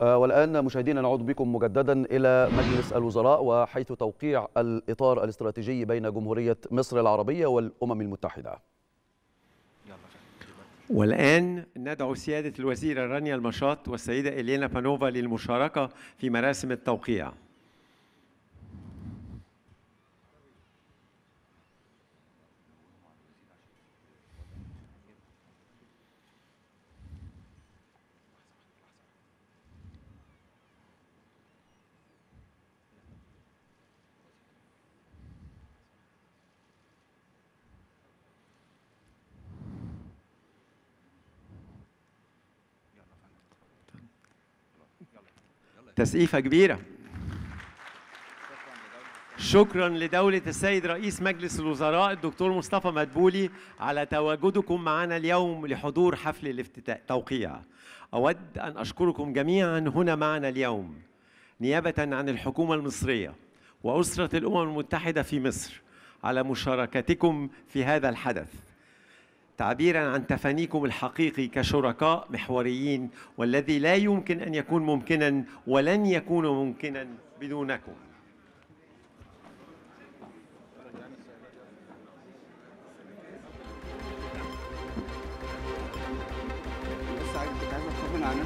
آه، والآن مشاهدينا نعود بكم مجددا إلى مجلس الوزراء وحيث توقيع الإطار الاستراتيجي بين جمهورية مصر العربية والأمم المتحدة والآن ندعو سيادة الوزيرة رانيا المشاط والسيدة إلينا بانوفا للمشاركة في مراسم التوقيع تسقيفة كبيرة شكرا لدولة السيد رئيس مجلس الوزراء الدكتور مصطفى مدبولي على تواجدكم معنا اليوم لحضور حفل الافتتاح توقيع أود أن أشكركم جميعا هنا معنا اليوم نيابة عن الحكومة المصرية وأسرة الأمم المتحدة في مصر على مشاركتكم في هذا الحدث تعبيرا عن تفانيكم الحقيقي كشركاء محوريين والذي لا يمكن ان يكون ممكنا ولن يكون ممكنا بدونكم عايز اطمن على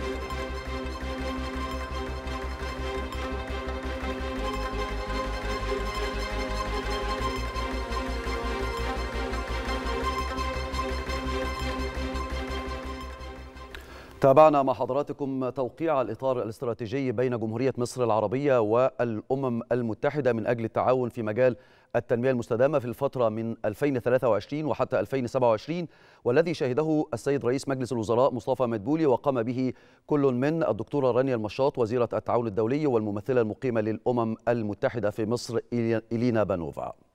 تابعنا مع حضراتكم توقيع الإطار الاستراتيجي بين جمهورية مصر العربية والأمم المتحدة من أجل التعاون في مجال التنمية المستدامة في الفترة من 2023 وحتى 2027 والذي شهده السيد رئيس مجلس الوزراء مصطفى مدبولي وقام به كل من الدكتورة رانيا المشاط وزيرة التعاون الدولي والممثلة المقيمة للأمم المتحدة في مصر إلينا بانوفا